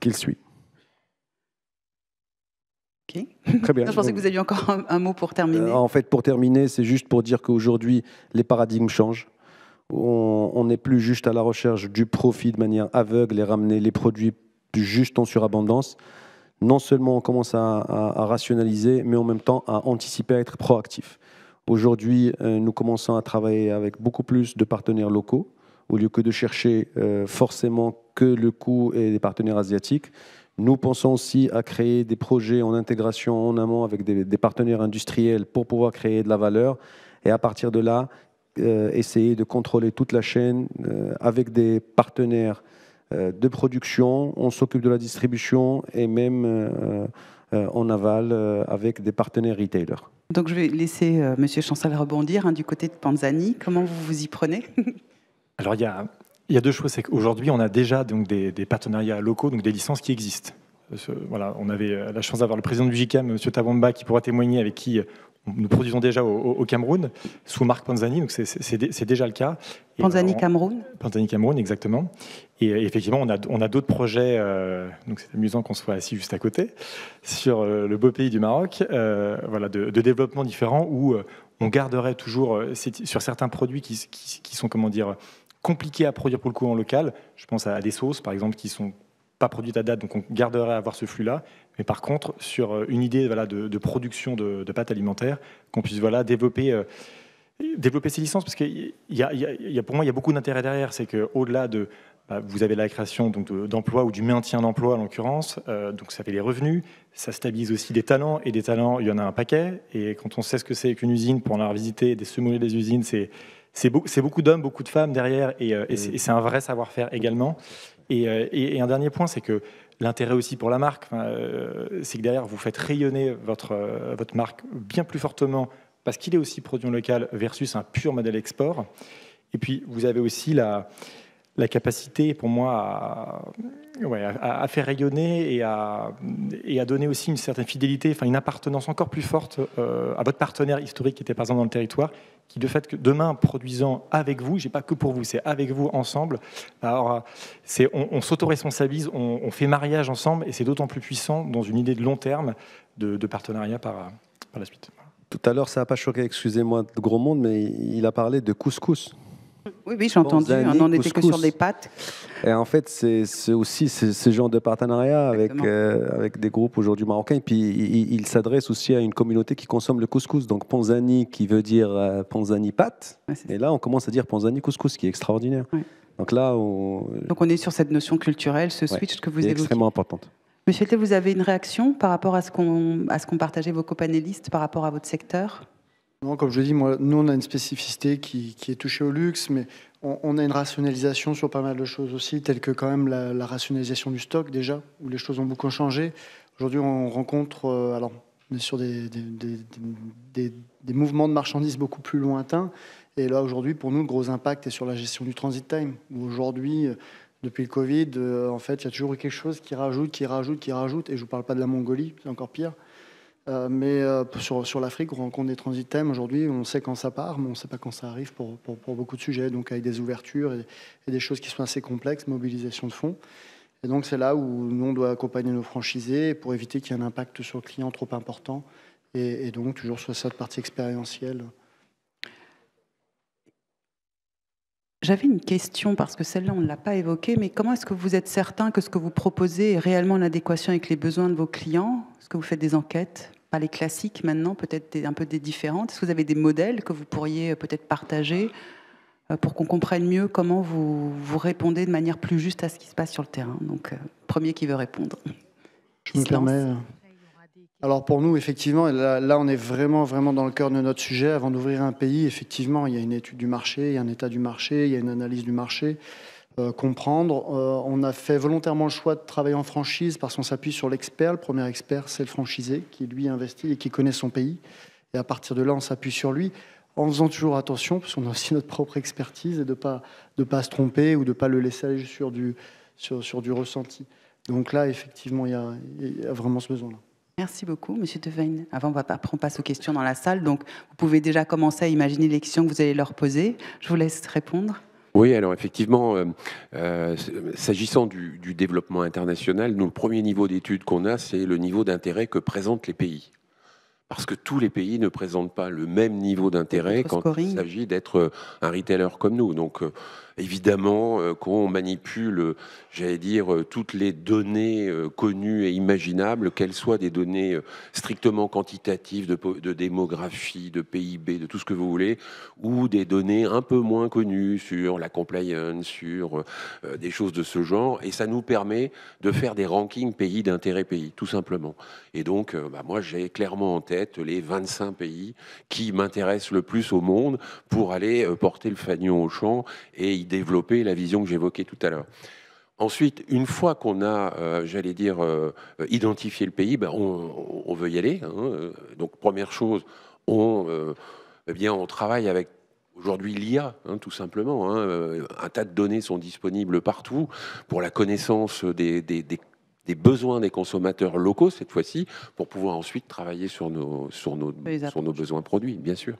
qu'il suit. je pensais que vous aviez encore un, mot pour terminer. Euh, en fait, pour terminer, c'est juste pour dire qu'aujourd'hui, les paradigmes changent. On n'est plus juste à la recherche du profit de manière aveugle et ramener les produits juste en surabondance. Non seulement on commence à, rationaliser, mais en même temps à anticiper, à être proactif. Aujourd'hui, euh, nous commençons à travailler avec beaucoup plus de partenaires locaux, au lieu que de chercher euh, forcément que le coût et des partenaires asiatiques. Nous pensons aussi à créer des projets en intégration en amont avec des, partenaires industriels pour pouvoir créer de la valeur et à partir de là, euh, essayer de contrôler toute la chaîne euh, avec des partenaires euh, de production. On s'occupe de la distribution et même en aval avec des partenaires retailers. Donc je vais laisser Monsieur Chancel rebondir hein, du côté de Panzani. Comment vous vous y prenez Alors il y a il y a deux choses. C'est qu'aujourd'hui, on a déjà donc, des, partenariats locaux, donc des licences qui existent. Euh, voilà, on avait euh, la chance d'avoir le président du JICAM, M. Tabamba, qui pourra témoigner avec qui euh, nous produisons déjà au, Cameroun, sous Marc Panzani, donc c'est déjà le cas. Panzani Cameroun Panzani Cameroun, exactement. Et, effectivement, on a, on a d'autres projets, donc c'est amusant qu'on soit assis juste à côté, sur le beau pays du Maroc, voilà, de, développement différent où on garderait toujours, sur certains produits qui, qui sont, comment dire, compliqué à produire pour le coup en local. Je pense à des sauces, par exemple, qui sont pas produites à date, donc on garderait à avoir ce flux-là. Mais par contre, sur euh, une idée voilà, de, production de, pâtes alimentaires, qu'on puisse voilà, développer, euh, développer ces licences, parce que y pour moi, il y a beaucoup d'intérêt derrière. C'est qu'au-delà de. Bah, vous avez la création d'emplois ou du maintien d'emplois, en l'occurrence, euh, donc ça fait les revenus, ça stabilise aussi des talents, et des talents, il y en a un paquet. Et quand on sait ce que c'est qu'une usine, pour en avoir visité des semoulés des usines, c'est c'est beaucoup, d'hommes, beaucoup de femmes derrière, et, euh, mm. c'est un vrai savoir-faire également. Euh, et, un dernier point, c'est que l'intérêt aussi pour la marque, euh, c'est que derrière, vous faites rayonner votre, votre marque bien plus fortement parce qu'il est aussi produit en local versus un pur modèle export. Et puis, vous avez aussi la, la capacité pour moi à, faire rayonner et à, donner aussi une certaine fidélité, enfin une appartenance encore plus forte euh, à votre partenaire historique qui était présent dans le territoire, qui de fait que demain produisant avec vous, j'ai pas que pour vous, c'est avec vous ensemble. Bah, alors on, on on, fait mariage ensemble et c'est d'autant plus puissant dans une idée de long terme de, partenariat par, la suite. Tout à l'heure, ça n'a pas choqué, excusez-moi, de gros monde, mais il a parlé de couscous. Oui, oui, j'ai entendu. On n'en était que sur des pâtes. Et en fait, c'est aussi ce genre de partenariat avec, euh, avec des groupes aujourd'hui marocains. Et puis, il, s'adressent s'adresse aussi à une communauté qui consomme le couscous. Donc, panzani qui veut dire euh, Ponzani panzani pâte. et là, on commence à dire panzani couscous, qui est extraordinaire. Donc là, on... Donc on est sur cette notion culturelle, ce switch que vous évoquez. extrêmement importante. Monsieur vous avez une réaction par rapport à ce qu'ont qu'on partagé vos copanélistes par rapport à votre secteur comme je dis, moi, nous, on a une spécificité qui, est touchée au luxe, mais on, a une rationalisation sur pas mal de choses aussi, telles que quand même la, rationalisation du stock déjà, où les choses ont beaucoup changé. Aujourd'hui, on rencontre, euh, alors, sur des, des, mouvements de marchandises beaucoup plus lointains. Et là, aujourd'hui, pour nous, le gros impact est sur la gestion du transit time. Aujourd'hui, euh, depuis le Covid, euh, en fait, il y a toujours quelque chose qui rajoute, qui rajoute, qui rajoute. Et je ne vous parle pas de la Mongolie, c'est encore pire. Euh, mais euh, sur, l'Afrique, on rencontre des transit thèmes aujourd'hui. On sait quand ça part, mais on ne sait pas quand ça arrive pour, beaucoup de sujets. Donc, avec des ouvertures et, des choses qui sont assez complexes, mobilisation de fonds. Et donc, c'est là où nous, on doit accompagner nos franchisés pour éviter qu'il y ait un impact sur le client trop important. Et, et donc, toujours sur cette partie expérientielle. J'avais une question parce que celle-là, on ne l'a pas évoquée, mais comment est-ce que vous êtes certain que ce que vous proposez est réellement en adéquation avec les besoins de vos clients Est-ce que vous faites des enquêtes les classiques maintenant, peut-être un peu des différentes. Est-ce que vous avez des modèles que vous pourriez euh, peut-être partager euh, pour qu'on comprenne mieux comment vous, vous répondez de manière plus juste à ce qui se passe sur le terrain Donc, euh, premier qui veut répondre. Je me permets. Alors pour nous, effectivement, là, là, on est vraiment, vraiment dans le cœur de notre sujet. Avant d'ouvrir un pays, effectivement, il y a une étude du marché, il y a un état du marché, il y a une analyse du marché. Euh, comprendre. Euh, on a fait volontairement le choix de travailler en franchise parce qu'on s'appuie sur l'expert. Le premier expert, c'est le franchisé qui, lui, investit et qui connaît son pays. Et à partir de là, on s'appuie sur lui en faisant toujours attention, parce qu'on a aussi notre propre expertise, et de ne pas, de pas se tromper ou de ne pas le laisser aller sur du, sur, du ressenti. Donc là, effectivement, il y a, vraiment ce besoin-là. Merci beaucoup, Monsieur Deveine. Avant, on passe aux questions dans la salle. Donc, vous pouvez déjà commencer à imaginer les questions que vous allez leur poser. Je vous laisse répondre. Oui, alors effectivement, euh, euh, s'agissant du, du, développement international, nous, le premier niveau d'étude qu'on a, c'est le niveau d'intérêt que présentent les pays parce que tous les pays ne présentent pas le même niveau d'intérêt quand il s'agit d'être euh, un retailer comme nous. Donc euh, évidemment euh, qu'on manipule, j'allais dire, toutes les données connues et imaginables, qu'elles soient des données strictement quantitatives de, de, démographie, de PIB, de tout ce que vous voulez, ou des données un peu moins connues sur la compliance, sur des choses de ce genre. Et ça nous permet de faire des rankings pays d'intérêt pays, tout simplement. Et donc, bah, moi, j'ai clairement en tête les 25 pays qui m'intéressent le plus au monde pour aller euh, porter le fanion au champ et y développer la vision que j'évoquais tout à l'heure. Ensuite, une fois qu'on a, euh, j'allais dire, euh, identifié le pays, ben, on, veut y aller. Hein, donc, première chose, on, eh bien, on travaille avec Aujourd'hui, l'IA, hein, tout simplement. Hein, un tas de données sont disponibles partout pour la connaissance des, des besoins des consommateurs locaux cette fois-ci pour pouvoir ensuite travailler sur nos, sur nos, sur nos besoins produits, bien sûr.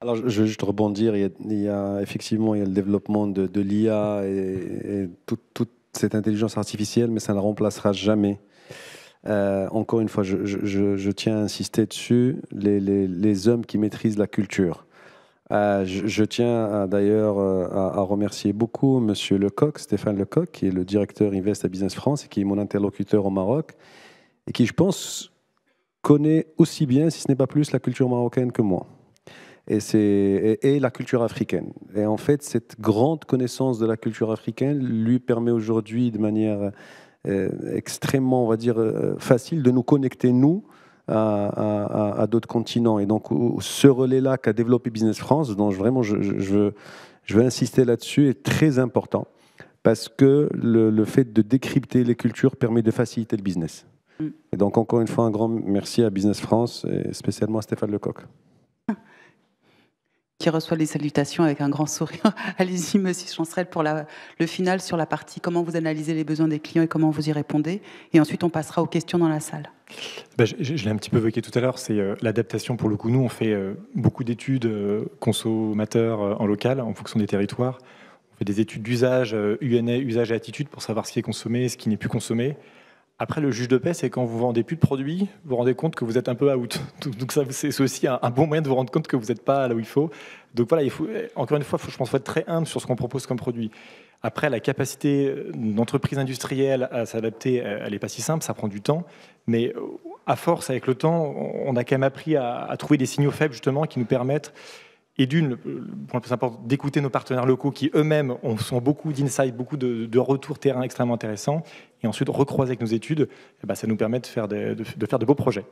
Alors, je veux juste rebondir. Il y a, effectivement il y a le développement de, l'IA et, toute, cette intelligence artificielle, mais ça ne remplacera jamais. Euh, encore une fois, je, tiens à insister dessus les hommes qui maîtrisent la culture euh, je, tiens euh, d'ailleurs euh, à, remercier beaucoup Monsieur Lecoq, Stéphane Lecoq, qui est le directeur Invest à Business France et qui est mon interlocuteur au Maroc et qui, je pense, connaît aussi bien, si ce n'est pas plus, la culture marocaine que moi. Et, la culture africaine. Et en fait, cette grande connaissance de la culture africaine lui permet aujourd'hui, de manière extrêmement, on va dire, facile, de nous connecter, nous, à, d'autres continents. Et donc, ce relais-là qu'a développé Business France, dont vraiment je, je, veux, insister là-dessus, est très important parce que le, fait de décrypter les cultures permet de faciliter le business. Mm. Et donc, encore une fois, un grand merci à Business France et spécialement à Stéphane Lecoq. Qui reçoit les salutations avec un grand sourire. Allez-y, monsieur Chancerelle, pour le final sur la partie comment vous analysez les besoins des clients et comment vous y répondez. Et ensuite, on passera aux questions dans la salle. Ben, je, l'ai un petit peu évoqué tout à l'heure, c'est euh, l'adaptation pour le coup. Nous, on fait euh, beaucoup d'études euh, consommateurs en local, en fonction des territoires. On fait des études d'usage, UNA, usage et attitude, pour savoir ce qui est consommé et ce qui n'est plus consommé. Après, le juge de paix, c'est quand vous vendez plus de produits, vous vous rendez compte que vous êtes un peu out. Donc ça, c'est aussi un, bon moyen de vous rendre compte que vous n'êtes pas là où il faut. Donc voilà, il faut, encore une fois, je pense qu'il faut être très humble sur ce qu'on propose comme produit. Après, la capacité euh, d'entreprise industrielle à s'adapter, euh, elle n'est pas si simple, ça prend du temps. Mais euh, à force, avec le temps, on a quand même appris à, trouver des signaux faibles, justement, qui nous permettent et d'une, pour point le plus important, d'écouter nos partenaires locaux qui eux-mêmes ont, beaucoup d'insights, beaucoup de, retours terrain extrêmement intéressants, et ensuite recroiser avec nos études, eh ben, ça nous permet de faire, de, faire de beaux projets.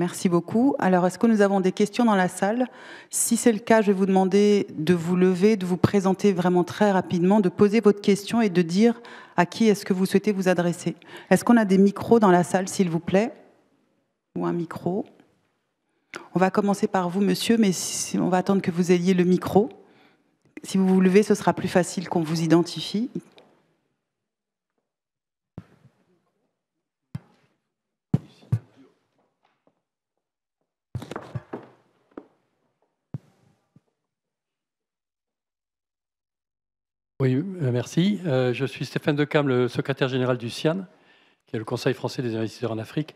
Merci beaucoup. Alors, est-ce que nous avons des questions dans la salle Si c'est le cas, je vais vous demander de vous lever, de vous présenter vraiment très rapidement, de poser votre question et de dire à qui est-ce que vous souhaitez vous adresser. Est-ce qu'on a des micros dans la salle, s'il vous plaît Ou un micro On va commencer par vous, monsieur, mais on va attendre que vous ayez le micro. Si vous vous levez, ce sera plus facile qu'on vous identifie. Oui, euh, merci. Euh, je suis Stéphane Decam, le secrétaire général du CIAN, qui est le Conseil français des investisseurs en Afrique.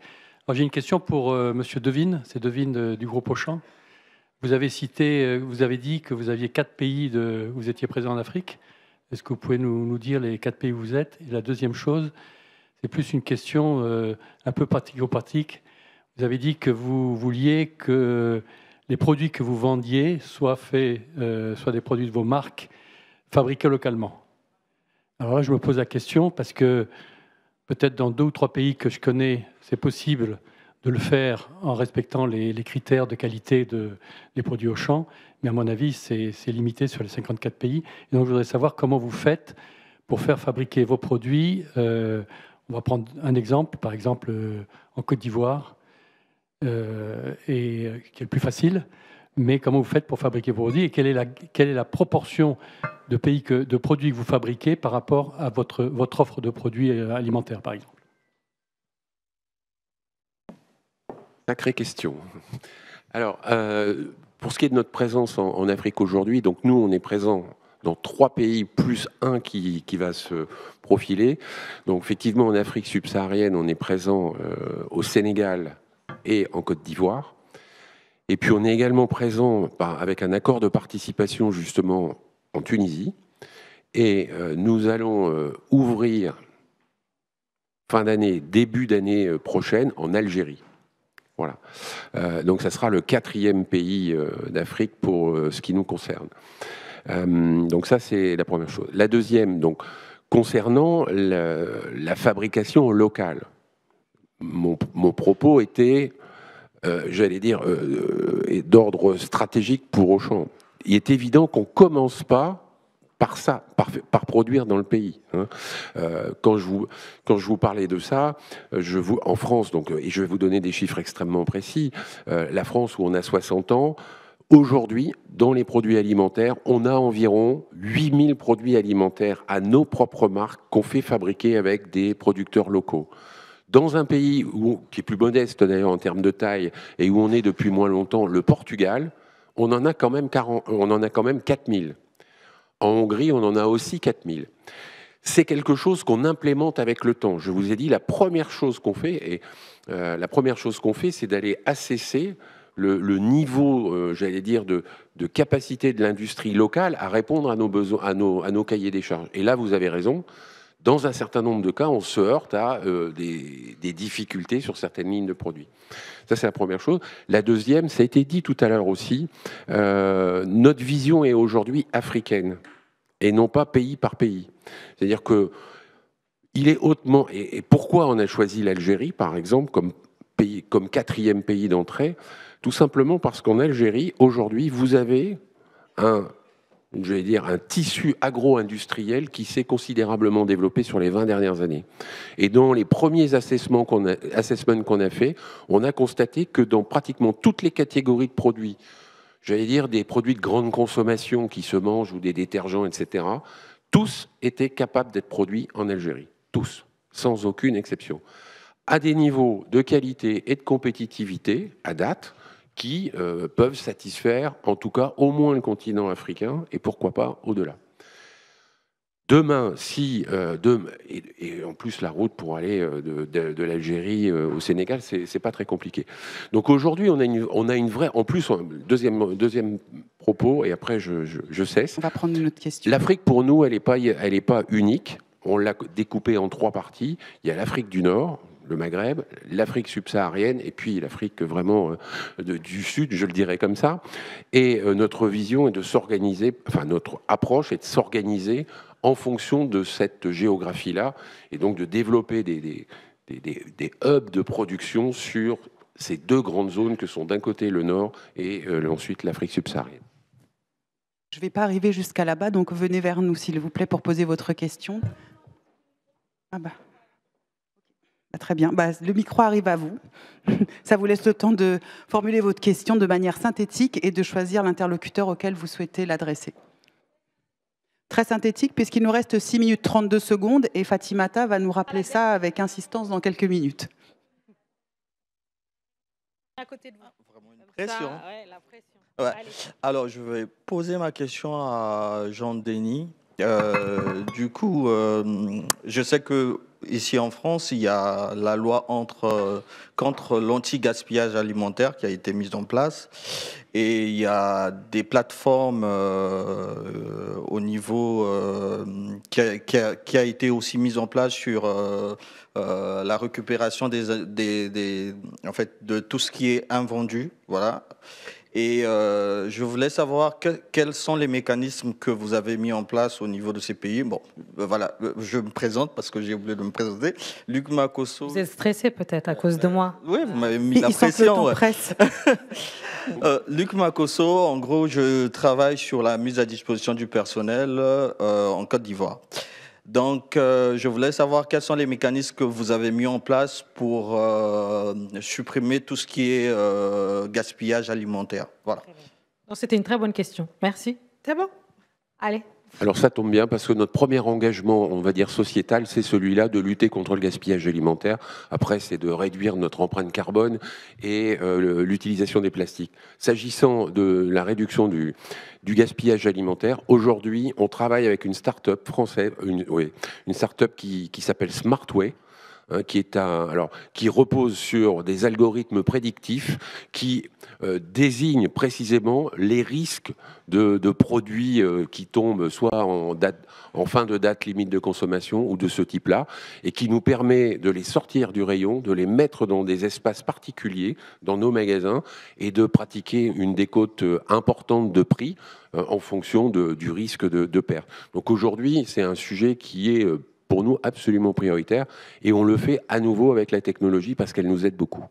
J'ai une question pour euh, Monsieur Devine, c'est Devine du groupe Auchan. Vous avez cité, vous avez dit que vous aviez quatre pays de, vous étiez présent en Afrique. Est-ce que vous pouvez nous, dire les quatre pays où vous êtes Et la deuxième chose, c'est plus une question un peu pratico-pratique. Vous avez dit que vous vouliez que les produits que vous vendiez soient faits, soient des produits de vos marques Fabriquer localement. Alors là, je me pose la question parce que peut-être dans deux ou trois pays que je connais, c'est possible de le faire en respectant les, critères de qualité des produits au champ, mais à mon avis, c'est limité sur les 54 pays. donc, je voudrais savoir comment vous faites pour faire fabriquer vos produits. Euh, on va prendre un exemple, par exemple euh, en Côte d'Ivoire, euh, et qui est le plus facile mais comment vous faites pour fabriquer vos produits et quelle est la, proportion de pays que, de produits que vous fabriquez par rapport à votre, votre offre de produits euh, alimentaires, par exemple Sacrée question. Alors, euh, pour ce qui est de notre présence en, Afrique aujourd'hui, donc nous, on est présent dans trois pays plus un qui, va se profiler. Donc effectivement, en Afrique subsaharienne, on est présent euh, au Sénégal et en Côte d'Ivoire. Et puis on est également présent bah, avec un accord de participation justement en Tunisie. Et euh, nous allons euh, ouvrir fin d'année, début d'année euh, prochaine en Algérie. Voilà. donc ça sera le quatrième pays d'Afrique pour ce qui nous concerne. donc ça c'est la première chose. La deuxième, donc concernant la, fabrication locale, mon, mon, propos était euh, j'allais dire, euh, euh, d'ordre stratégique pour Auchan. Il est évident qu'on ne commence pas par ça, par, produire dans le pays. Hein. quand, je vous, quand je vous parlais de ça, en France, donc, et je vais vous donner des chiffres extrêmement précis, la France où on a 60 ans, Aujourd'hui, dans les produits alimentaires, on a environ 8000 produits alimentaires à nos propres marques qu'on fait fabriquer avec des producteurs locaux. Dans un pays qui est plus modeste d'ailleurs en termes de taille et où on est depuis moins longtemps, le Portugal, on en a quand même, 40, euh, on en a quand même 4000. En Hongrie, on en a aussi 4000 c'est quelque chose qu'on implémente avec le temps. Je vous ai dit, la première chose qu'on fait, et euh, la première chose qu'on fait, c'est d'aller assesser le, niveau, euh, j'allais dire, de, capacité de l'industrie locale à répondre à nos besoins, à nos cahiers des charges. Et là, vous avez raison dans un certain nombre de cas, on se heurte à euh, des, difficultés sur certaines lignes de produits. Ça, c'est la première chose. La deuxième, ça a été dit tout à l'heure aussi, euh, notre vision est aujourd'hui africaine et non pas pays par pays. C'est-à-dire que il est hautement. Et, pourquoi on a choisi l'Algérie, par exemple, comme, pays, comme quatrième pays d'entrée Tout simplement parce qu'en Algérie, aujourd'hui, vous avez un je vais dire, un tissu agro-industriel qui s'est considérablement développé sur les 20 dernières années. Et dans les premiers assessments qu'on a, qu'on a fait, on a constaté que dans pratiquement toutes les catégories de produits, j'allais dire des produits de grande consommation qui se mangent ou des détergents, etc., tous étaient capables d'être produits en Algérie. Tous, sans aucune exception. À des niveaux de qualité et de compétitivité, à date, qui euh, peuvent satisfaire en tout cas au moins le continent africain et pourquoi pas au-delà. Demain, si euh, et, en plus la route pour aller euh, de, l'Algérie euh, au Sénégal, c'est pas très compliqué. Donc aujourd'hui, on a une, on a une vraie. En plus, deuxième deuxième propos et après je, je, cesse. On va prendre une autre question. L'Afrique pour nous, elle n'est pas elle est pas unique. On l'a découpée en trois parties. Il y a l'Afrique du Nord, le Maghreb, l'Afrique subsaharienne et puis l'Afrique vraiment euh, du Sud, je le dirais comme ça. Et euh, notre vision est de s'organiser, enfin notre approche est de s'organiser en fonction de cette géographie-là et donc de développer des, hubs de production sur ces deux grandes zones que sont d'un côté le Nord et euh, ensuite l'Afrique subsaharienne. Je ne vais pas arriver jusqu'à là-bas, donc venez vers nous, s'il vous plaît, pour poser votre question. Ah bah. Très bien. Bah, le micro arrive à vous. Ça vous laisse le temps de formuler votre question de manière synthétique et de choisir l'interlocuteur auquel vous souhaitez l'adresser. Très synthétique, puisqu'il nous reste 6 minutes 32 secondes et Fatimata va nous rappeler ça avec insistance dans quelques minutes. À côté de vous. Ah, hein. la pression. Alors, je vais poser ma question à Jean-Denis. Euh, du coup, euh, je sais que ici en France, il y a la loi entre, euh, contre l'anti-gaspillage alimentaire qui a été mise en place. Et il y a des plateformes euh, au niveau euh, qui, a, été aussi mise en place sur la récupération des, en fait, de tout ce qui est invendu. Voilà. Et euh, je voulais savoir quels sont les mécanismes que vous avez mis en place au niveau de ces pays. Bon, euh, voilà, euh, je me présente parce que j'ai oublié de me présenter. Luc Makosso. Vous êtes stressé peut-être à cause de moi. oui, vous m'avez mis la pression. Presse. Luc Makosso, en gros, je travaille sur la mise à disposition du personnel en Côte d'Ivoire. Donc, euh, je voulais savoir quels sont les mécanismes que vous avez mis en place pour euh, supprimer tout ce qui est euh, gaspillage alimentaire. Voilà. C'était une très bonne question. Merci. C'est bon Allez. Alors ça tombe bien parce que notre premier engagement, on va dire sociétal, c'est celui-là de lutter contre le gaspillage alimentaire. Après, c'est de réduire notre empreinte carbone et euh, l'utilisation des plastiques. S'agissant de la réduction du, gaspillage alimentaire, aujourd'hui, on travaille avec une start-up française, une, start-up qui s'appelle Smartway, Hein, qui, est un, alors, qui repose sur des algorithmes prédictifs qui euh, désignent précisément les risques de, produits euh, qui tombent soit en, en fin de date limite de consommation ou de ce type-là, et qui nous permet de les sortir du rayon, de les mettre dans des espaces particuliers, dans nos magasins, et de pratiquer une décote euh, importante de prix en fonction du risque de, de perte. Donc aujourd'hui, c'est un sujet qui est pour nous absolument prioritaire. Et on le fait à nouveau avec la technologie parce qu'elle nous aide beaucoup.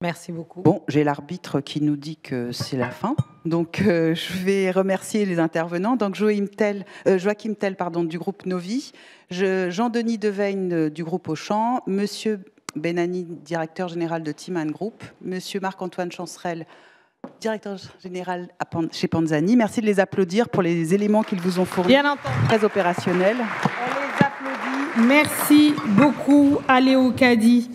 Merci beaucoup. Bon, j'ai l'arbitre qui nous dit que c'est la fin. Donc, euh, je vais remercier les intervenants. Donc, Joachim Tell, euh, pardon, du groupe Novi, Jean-Denis Deveigne euh, du groupe Auchan, Monsieur Benani, directeur général de Timan Group, Monsieur Marc-Antoine Chancerel, directeur général à chez Panzani. Merci de les applaudir pour les éléments qu'ils vous ont fournis. Bien entendu. Très opérationnels. Merci beaucoup, Aléo Caddy.